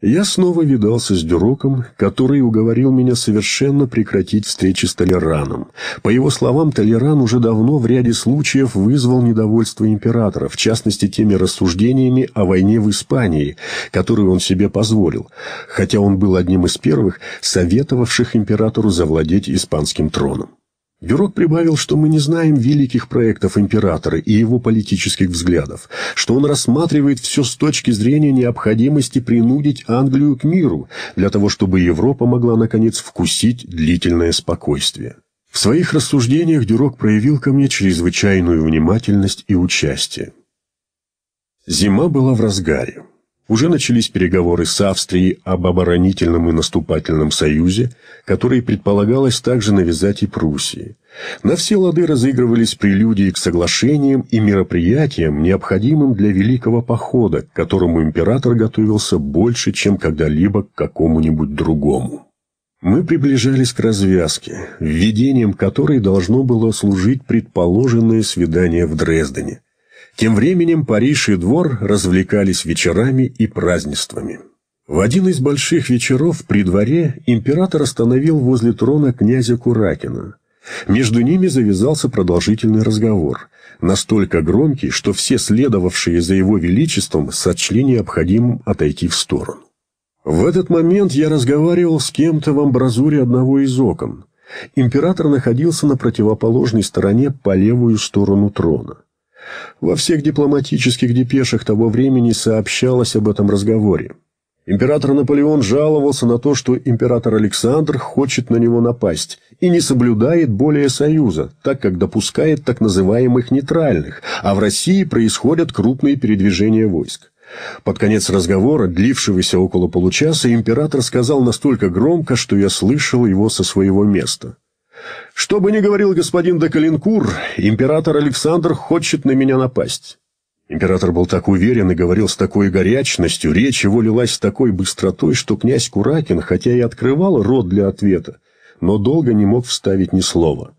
Я снова видался с Дюроком, который уговорил меня совершенно прекратить встречи с Толераном. По его словам, Толеран уже давно в ряде случаев вызвал недовольство императора, в частности теми рассуждениями о войне в Испании, которую он себе позволил, хотя он был одним из первых, советовавших императору завладеть испанским троном. Бюрок прибавил, что мы не знаем великих проектов императора и его политических взглядов, что он рассматривает все с точки зрения необходимости принудить Англию к миру, для того чтобы Европа могла, наконец, вкусить длительное спокойствие. В своих рассуждениях Дюрок проявил ко мне чрезвычайную внимательность и участие. Зима была в разгаре. Уже начались переговоры с Австрией об оборонительном и наступательном союзе, который предполагалось также навязать и Пруссии. На все лады разыгрывались прелюдии к соглашениям и мероприятиям, необходимым для великого похода, к которому император готовился больше, чем когда-либо к какому-нибудь другому. Мы приближались к развязке, введением которой должно было служить предположенное свидание в Дрездене – тем временем Париж и двор развлекались вечерами и празднествами. В один из больших вечеров при дворе император остановил возле трона князя Куракина. Между ними завязался продолжительный разговор, настолько громкий, что все следовавшие за его величеством сочли необходимым отойти в сторону. В этот момент я разговаривал с кем-то в амбразуре одного из окон. Император находился на противоположной стороне по левую сторону трона. Во всех дипломатических депешах того времени сообщалось об этом разговоре. Император Наполеон жаловался на то, что император Александр хочет на него напасть и не соблюдает более союза, так как допускает так называемых нейтральных, а в России происходят крупные передвижения войск. Под конец разговора, длившегося около получаса, император сказал настолько громко, что я слышал его со своего места. Что бы ни говорил господин де Калинкур, император Александр хочет на меня напасть. Император был так уверен и говорил с такой горячностью, речь его лилась с такой быстротой, что князь Куракин, хотя и открывал рот для ответа, но долго не мог вставить ни слова.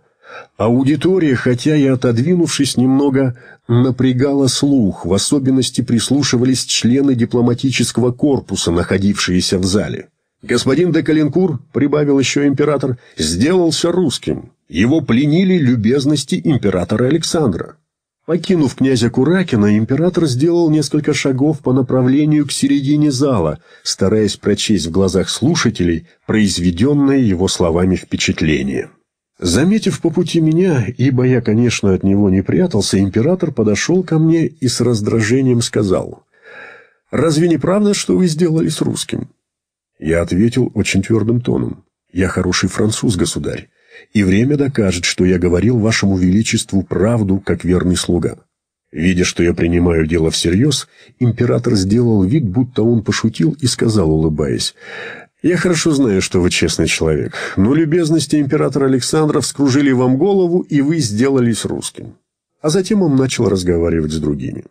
Аудитория, хотя и отодвинувшись немного, напрягала слух, в особенности прислушивались члены дипломатического корпуса, находившиеся в зале. Господин де Калинкур, прибавил еще император, сделался русским. Его пленили любезности императора Александра. Покинув князя Куракина, император сделал несколько шагов по направлению к середине зала, стараясь прочесть в глазах слушателей произведенное его словами впечатление. Заметив по пути меня, ибо я, конечно, от него не прятался, император подошел ко мне и с раздражением сказал, «Разве не правда, что вы сделали с русским?» Я ответил очень твердым тоном. «Я хороший француз, государь, и время докажет, что я говорил вашему величеству правду, как верный слуга». Видя, что я принимаю дело всерьез, император сделал вид, будто он пошутил и сказал, улыбаясь, «Я хорошо знаю, что вы честный человек, но любезности императора Александра вскружили вам голову, и вы сделались русским». А затем он начал разговаривать с другими.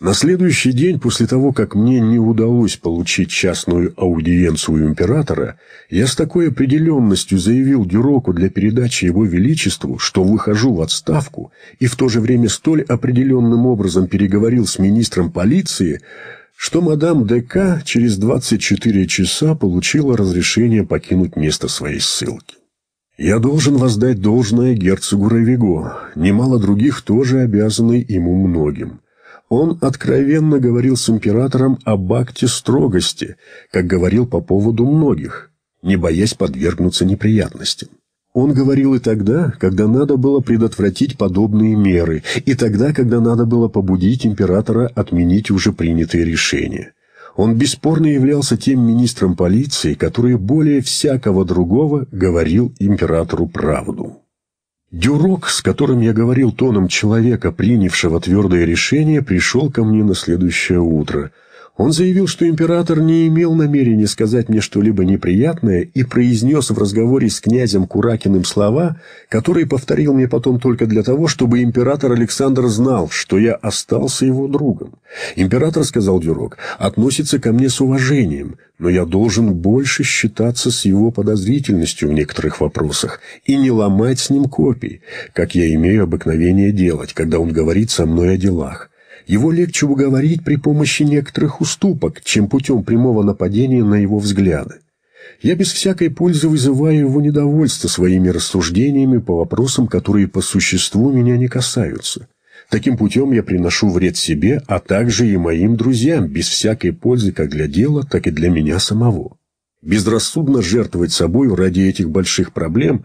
На следующий день после того, как мне не удалось получить частную аудиенцию императора, я с такой определенностью заявил Дюроку для передачи его величеству, что выхожу в отставку, и в то же время столь определенным образом переговорил с министром полиции, что мадам ДК через 24 часа получила разрешение покинуть место своей ссылки. Я должен воздать должное герцогу Равиго, немало других тоже обязаны ему многим. Он откровенно говорил с императором об акте строгости, как говорил по поводу многих, не боясь подвергнуться неприятностям. Он говорил и тогда, когда надо было предотвратить подобные меры, и тогда, когда надо было побудить императора отменить уже принятые решения. Он бесспорно являлся тем министром полиции, который более всякого другого говорил императору правду. Дюрок, с которым я говорил тоном человека, принявшего твердое решение, пришел ко мне на следующее утро – он заявил, что император не имел намерения сказать мне что-либо неприятное и произнес в разговоре с князем Куракиным слова, которые повторил мне потом только для того, чтобы император Александр знал, что я остался его другом. Император, сказал Дюрок, относится ко мне с уважением, но я должен больше считаться с его подозрительностью в некоторых вопросах и не ломать с ним копий, как я имею обыкновение делать, когда он говорит со мной о делах. Его легче уговорить при помощи некоторых уступок, чем путем прямого нападения на его взгляды. Я без всякой пользы вызываю его недовольство своими рассуждениями по вопросам, которые по существу меня не касаются. Таким путем я приношу вред себе, а также и моим друзьям, без всякой пользы как для дела, так и для меня самого. Безрассудно жертвовать собой ради этих больших проблем,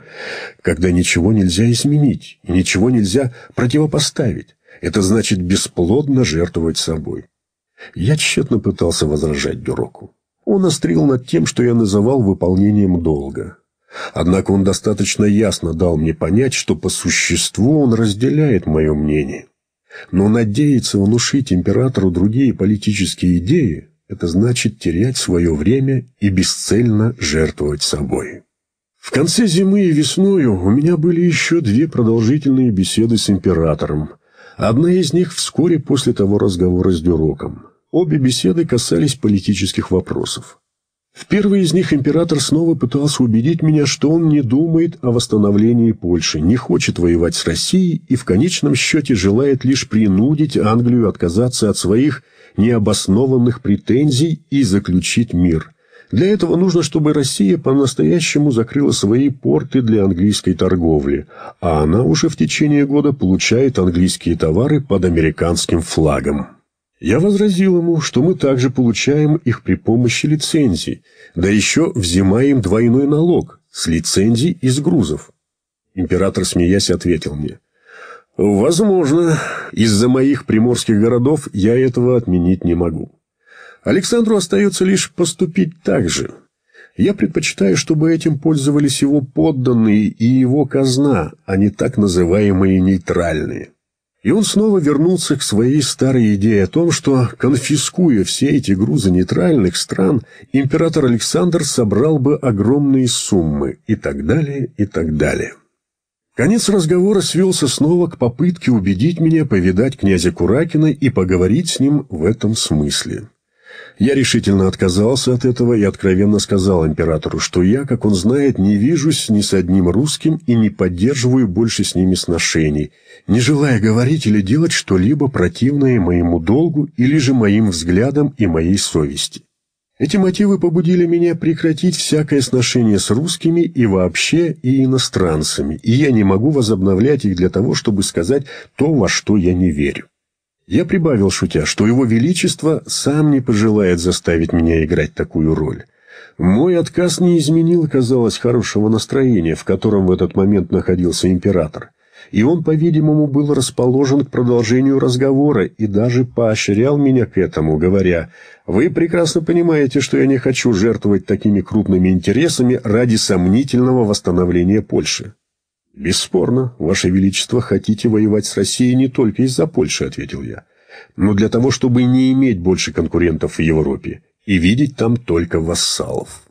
когда ничего нельзя изменить, ничего нельзя противопоставить. Это значит бесплодно жертвовать собой. Я тщетно пытался возражать Дюроку. Он острил над тем, что я называл выполнением долга. Однако он достаточно ясно дал мне понять, что по существу он разделяет мое мнение. Но надеяться внушить императору другие политические идеи – это значит терять свое время и бесцельно жертвовать собой. В конце зимы и весною у меня были еще две продолжительные беседы с императором – Одна из них вскоре после того разговора с Дюроком. Обе беседы касались политических вопросов. В первой из них император снова пытался убедить меня, что он не думает о восстановлении Польши, не хочет воевать с Россией и в конечном счете желает лишь принудить Англию отказаться от своих необоснованных претензий и заключить мир. Для этого нужно, чтобы Россия по-настоящему закрыла свои порты для английской торговли, а она уже в течение года получает английские товары под американским флагом. Я возразил ему, что мы также получаем их при помощи лицензий, да еще взимаем двойной налог с лицензий и с грузов. Император, смеясь, ответил мне. «Возможно, из-за моих приморских городов я этого отменить не могу. Александру остается лишь поступить так же. Я предпочитаю, чтобы этим пользовались его подданные и его казна, а не так называемые нейтральные. И он снова вернулся к своей старой идее о том, что, конфискуя все эти грузы нейтральных стран, император Александр собрал бы огромные суммы и так далее, и так далее. Конец разговора свелся снова к попытке убедить меня повидать князя Куракина и поговорить с ним в этом смысле. Я решительно отказался от этого и откровенно сказал императору, что я, как он знает, не вижусь ни с одним русским и не поддерживаю больше с ними сношений, не желая говорить или делать что-либо противное моему долгу или же моим взглядам и моей совести. Эти мотивы побудили меня прекратить всякое сношение с русскими и вообще и иностранцами, и я не могу возобновлять их для того, чтобы сказать то, во что я не верю. Я прибавил, шутя, что его величество сам не пожелает заставить меня играть такую роль. Мой отказ не изменил, казалось, хорошего настроения, в котором в этот момент находился император. И он, по-видимому, был расположен к продолжению разговора и даже поощрял меня к этому, говоря, «Вы прекрасно понимаете, что я не хочу жертвовать такими крупными интересами ради сомнительного восстановления Польши». «Бесспорно, Ваше Величество, хотите воевать с Россией не только из-за Польши», — ответил я, «но для того, чтобы не иметь больше конкурентов в Европе и видеть там только вассалов».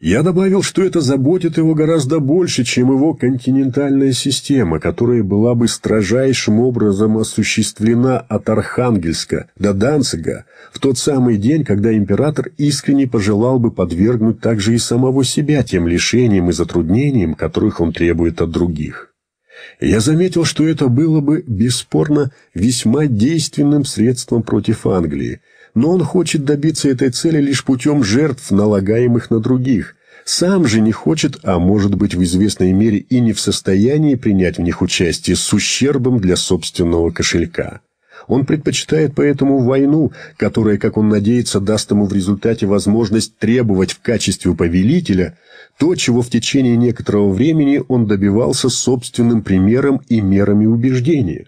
Я добавил, что это заботит его гораздо больше, чем его континентальная система, которая была бы строжайшим образом осуществлена от Архангельска до Данцига в тот самый день, когда император искренне пожелал бы подвергнуть также и самого себя тем лишениям и затруднениям, которых он требует от других. Я заметил, что это было бы, бесспорно, весьма действенным средством против Англии – но он хочет добиться этой цели лишь путем жертв, налагаемых на других. Сам же не хочет, а может быть в известной мере и не в состоянии принять в них участие с ущербом для собственного кошелька. Он предпочитает поэтому войну, которая, как он надеется, даст ему в результате возможность требовать в качестве повелителя то, чего в течение некоторого времени он добивался собственным примером и мерами убеждения.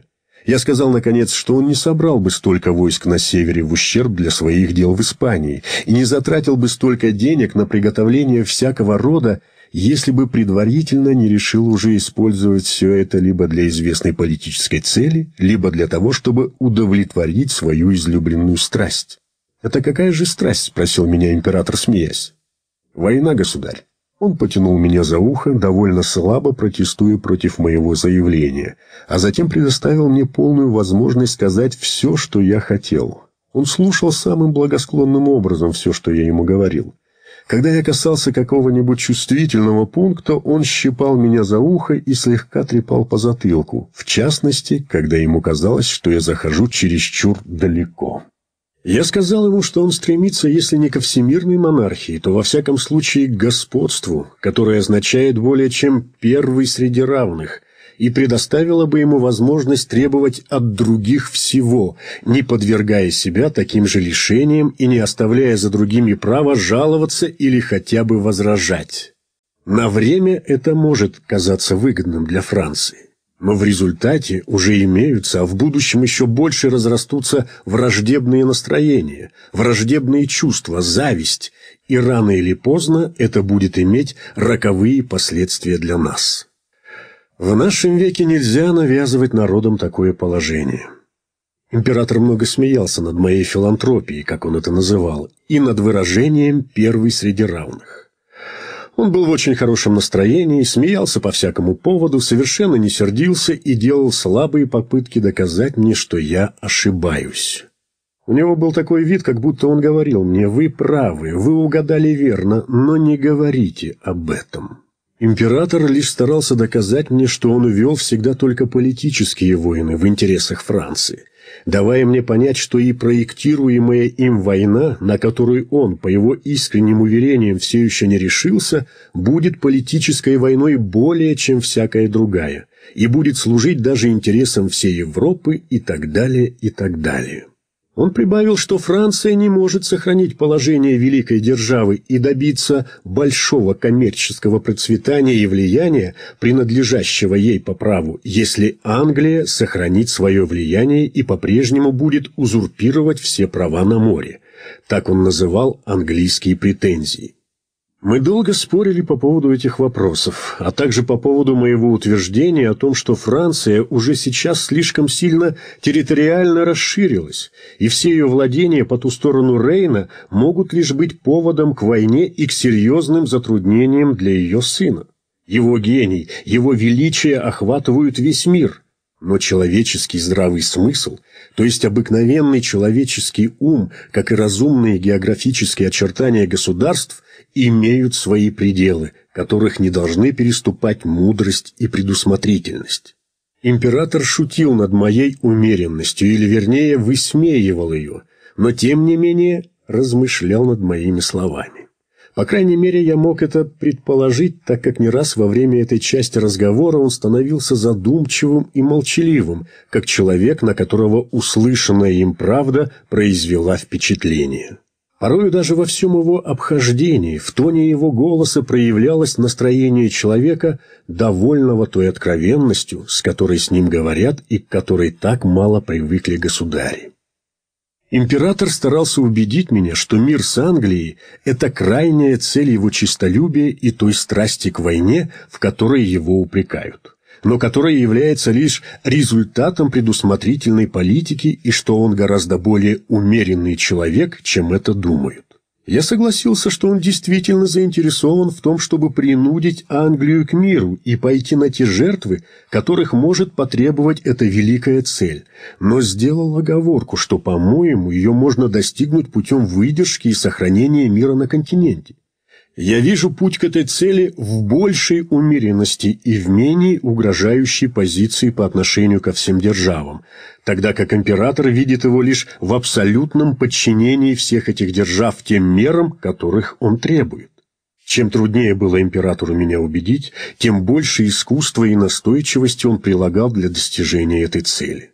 Я сказал, наконец, что он не собрал бы столько войск на севере в ущерб для своих дел в Испании и не затратил бы столько денег на приготовление всякого рода, если бы предварительно не решил уже использовать все это либо для известной политической цели, либо для того, чтобы удовлетворить свою излюбленную страсть. «Это какая же страсть?» – спросил меня император, смеясь. «Война, государь. Он потянул меня за ухо, довольно слабо протестуя против моего заявления, а затем предоставил мне полную возможность сказать все, что я хотел. Он слушал самым благосклонным образом все, что я ему говорил. Когда я касался какого-нибудь чувствительного пункта, он щипал меня за ухо и слегка трепал по затылку, в частности, когда ему казалось, что я захожу чересчур далеко. Я сказал ему, что он стремится, если не ко всемирной монархии, то во всяком случае к господству, которое означает более чем первый среди равных, и предоставило бы ему возможность требовать от других всего, не подвергая себя таким же лишениям и не оставляя за другими права жаловаться или хотя бы возражать. На время это может казаться выгодным для Франции. Но в результате уже имеются, а в будущем еще больше разрастутся враждебные настроения, враждебные чувства, зависть, и рано или поздно это будет иметь роковые последствия для нас. В нашем веке нельзя навязывать народам такое положение. Император много смеялся над моей филантропией, как он это называл, и над выражением «первый среди равных». Он был в очень хорошем настроении, смеялся по всякому поводу, совершенно не сердился и делал слабые попытки доказать мне, что я ошибаюсь. У него был такой вид, как будто он говорил мне, «Вы правы, вы угадали верно, но не говорите об этом». Император лишь старался доказать мне, что он увел всегда только политические войны в интересах Франции, давая мне понять, что и проектируемая им война, на которую он, по его искренним уверениям, все еще не решился, будет политической войной более, чем всякая другая, и будет служить даже интересам всей Европы и так далее, и так далее. Он прибавил, что Франция не может сохранить положение великой державы и добиться большого коммерческого процветания и влияния, принадлежащего ей по праву, если Англия сохранит свое влияние и по-прежнему будет узурпировать все права на море. Так он называл английские претензии. Мы долго спорили по поводу этих вопросов, а также по поводу моего утверждения о том, что Франция уже сейчас слишком сильно территориально расширилась, и все ее владения по ту сторону Рейна могут лишь быть поводом к войне и к серьезным затруднениям для ее сына. Его гений, его величие охватывают весь мир – но человеческий здравый смысл, то есть обыкновенный человеческий ум, как и разумные географические очертания государств, имеют свои пределы, которых не должны переступать мудрость и предусмотрительность. Император шутил над моей умеренностью, или вернее, высмеивал ее, но тем не менее размышлял над моими словами. По крайней мере, я мог это предположить, так как не раз во время этой части разговора он становился задумчивым и молчаливым, как человек, на которого услышанная им правда произвела впечатление. Порою даже во всем его обхождении, в тоне его голоса проявлялось настроение человека, довольного той откровенностью, с которой с ним говорят и к которой так мало привыкли государи. Император старался убедить меня, что мир с Англией – это крайняя цель его честолюбия и той страсти к войне, в которой его упрекают но которое является лишь результатом предусмотрительной политики и что он гораздо более умеренный человек, чем это думают. Я согласился, что он действительно заинтересован в том, чтобы принудить Англию к миру и пойти на те жертвы, которых может потребовать эта великая цель, но сделал оговорку, что, по-моему, ее можно достигнуть путем выдержки и сохранения мира на континенте я вижу путь к этой цели в большей умеренности и в менее угрожающей позиции по отношению ко всем державам, тогда как император видит его лишь в абсолютном подчинении всех этих держав тем мерам, которых он требует. Чем труднее было императору меня убедить, тем больше искусства и настойчивости он прилагал для достижения этой цели.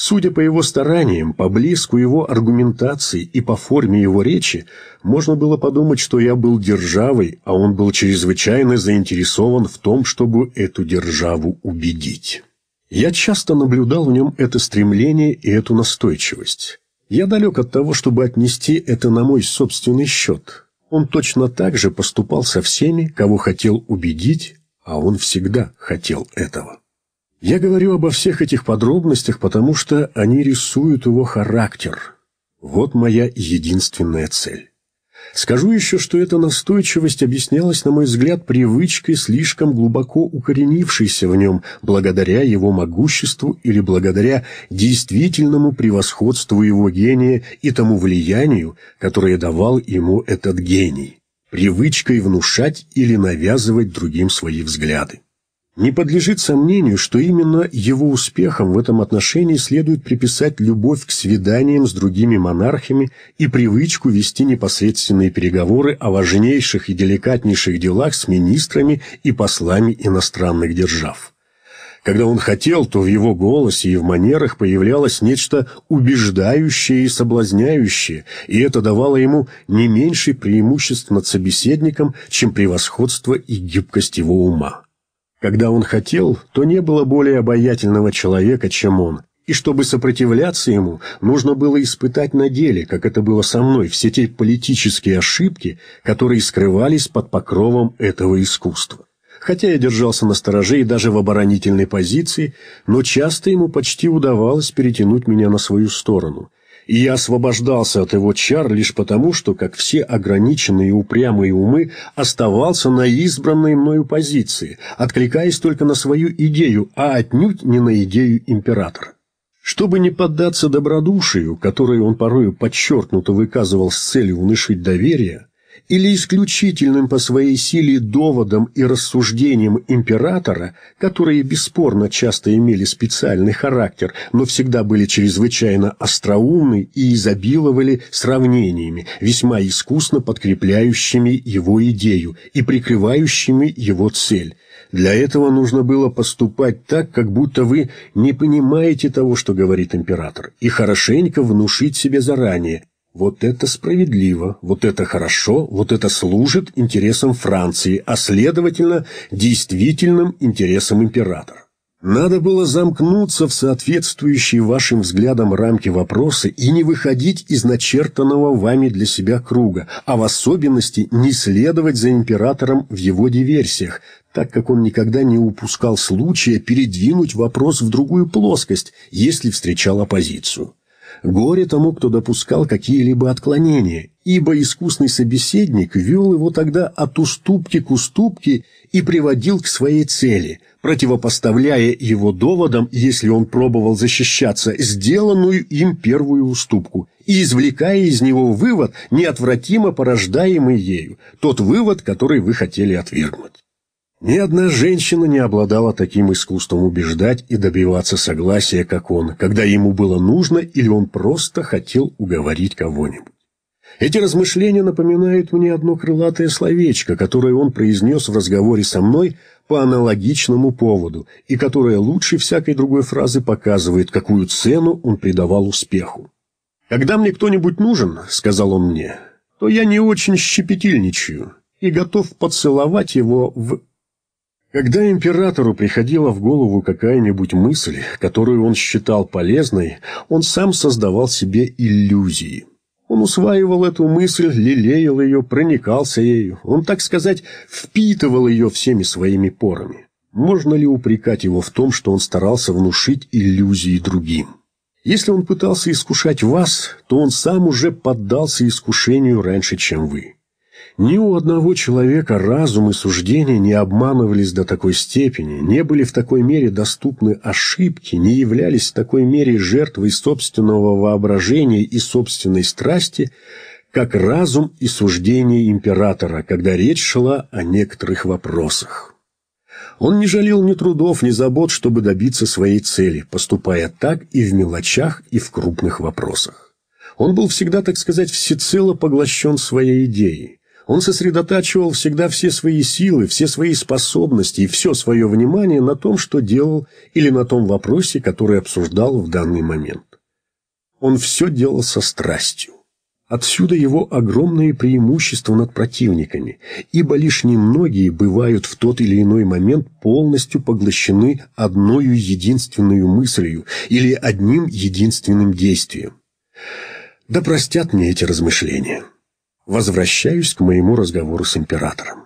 Судя по его стараниям, по блеску его аргументации и по форме его речи, можно было подумать, что я был державой, а он был чрезвычайно заинтересован в том, чтобы эту державу убедить. Я часто наблюдал в нем это стремление и эту настойчивость. Я далек от того, чтобы отнести это на мой собственный счет. Он точно так же поступал со всеми, кого хотел убедить, а он всегда хотел этого. Я говорю обо всех этих подробностях, потому что они рисуют его характер. Вот моя единственная цель. Скажу еще, что эта настойчивость объяснялась, на мой взгляд, привычкой, слишком глубоко укоренившейся в нем, благодаря его могуществу или благодаря действительному превосходству его гения и тому влиянию, которое давал ему этот гений, привычкой внушать или навязывать другим свои взгляды. Не подлежит сомнению, что именно его успехам в этом отношении следует приписать любовь к свиданиям с другими монархами и привычку вести непосредственные переговоры о важнейших и деликатнейших делах с министрами и послами иностранных держав. Когда он хотел, то в его голосе и в манерах появлялось нечто убеждающее и соблазняющее, и это давало ему не меньше преимуществ над собеседником, чем превосходство и гибкость его ума. Когда он хотел, то не было более обаятельного человека, чем он. И чтобы сопротивляться ему, нужно было испытать на деле, как это было со мной, все те политические ошибки, которые скрывались под покровом этого искусства. Хотя я держался на стороже и даже в оборонительной позиции, но часто ему почти удавалось перетянуть меня на свою сторону – и я освобождался от его чар лишь потому, что, как все ограниченные и упрямые умы, оставался на избранной мною позиции, откликаясь только на свою идею, а отнюдь не на идею императора. Чтобы не поддаться добродушию, которую он порою подчеркнуто выказывал с целью внушить доверие, или исключительным по своей силе доводам и рассуждениям императора, которые бесспорно часто имели специальный характер, но всегда были чрезвычайно остроумны и изобиловали сравнениями, весьма искусно подкрепляющими его идею и прикрывающими его цель. Для этого нужно было поступать так, как будто вы не понимаете того, что говорит император, и хорошенько внушить себе заранее – вот это справедливо, вот это хорошо, вот это служит интересам Франции, а следовательно, действительным интересам императора. Надо было замкнуться в соответствующие вашим взглядам рамки вопроса и не выходить из начертанного вами для себя круга, а в особенности не следовать за императором в его диверсиях, так как он никогда не упускал случая передвинуть вопрос в другую плоскость, если встречал оппозицию. Горе тому, кто допускал какие-либо отклонения, ибо искусный собеседник вел его тогда от уступки к уступке и приводил к своей цели, противопоставляя его доводам, если он пробовал защищаться, сделанную им первую уступку, и извлекая из него вывод, неотвратимо порождаемый ею, тот вывод, который вы хотели отвергнуть. Ни одна женщина не обладала таким искусством убеждать и добиваться согласия, как он, когда ему было нужно или он просто хотел уговорить кого-нибудь. Эти размышления напоминают мне одно крылатое словечко, которое он произнес в разговоре со мной по аналогичному поводу, и которое лучше всякой другой фразы показывает, какую цену он придавал успеху. «Когда мне кто-нибудь нужен, — сказал он мне, — то я не очень щепетильничаю и готов поцеловать его в когда императору приходила в голову какая-нибудь мысль, которую он считал полезной, он сам создавал себе иллюзии. Он усваивал эту мысль, лелеял ее, проникался ею. Он, так сказать, впитывал ее всеми своими порами. Можно ли упрекать его в том, что он старался внушить иллюзии другим? Если он пытался искушать вас, то он сам уже поддался искушению раньше, чем вы. Ни у одного человека разум и суждения не обманывались до такой степени, не были в такой мере доступны ошибки, не являлись в такой мере жертвой собственного воображения и собственной страсти, как разум и суждение императора, когда речь шла о некоторых вопросах. Он не жалел ни трудов, ни забот, чтобы добиться своей цели, поступая так и в мелочах, и в крупных вопросах. Он был всегда, так сказать, всецело поглощен своей идеей. Он сосредотачивал всегда все свои силы, все свои способности и все свое внимание на том, что делал, или на том вопросе, который обсуждал в данный момент. Он все делал со страстью. Отсюда его огромное преимущество над противниками, ибо лишь немногие бывают в тот или иной момент полностью поглощены одной единственной мыслью или одним единственным действием. Да простят мне эти размышления возвращаюсь к моему разговору с императором.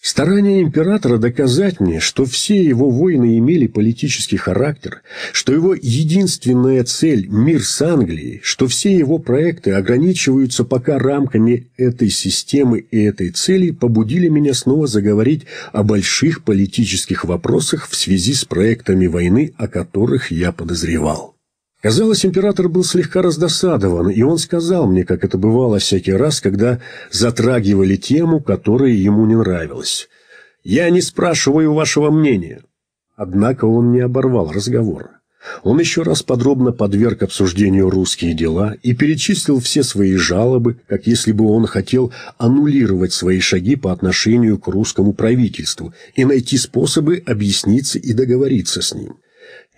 Старание императора доказать мне, что все его войны имели политический характер, что его единственная цель – мир с Англией, что все его проекты ограничиваются пока рамками этой системы и этой цели, побудили меня снова заговорить о больших политических вопросах в связи с проектами войны, о которых я подозревал. Казалось, император был слегка раздосадован, и он сказал мне, как это бывало всякий раз, когда затрагивали тему, которая ему не нравилась. «Я не спрашиваю вашего мнения». Однако он не оборвал разговора. Он еще раз подробно подверг обсуждению русские дела и перечислил все свои жалобы, как если бы он хотел аннулировать свои шаги по отношению к русскому правительству и найти способы объясниться и договориться с ним.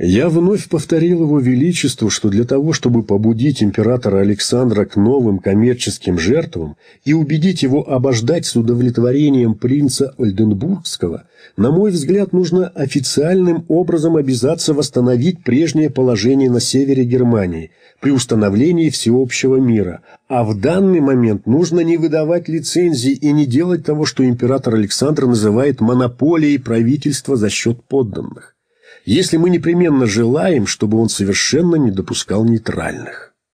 Я вновь повторил его величеству, что для того, чтобы побудить императора Александра к новым коммерческим жертвам и убедить его обождать с удовлетворением принца Ольденбургского, на мой взгляд, нужно официальным образом обязаться восстановить прежнее положение на севере Германии при установлении всеобщего мира, а в данный момент нужно не выдавать лицензии и не делать того, что император Александр называет монополией правительства за счет подданных если мы непременно желаем, чтобы он совершенно не допускал нейтральных.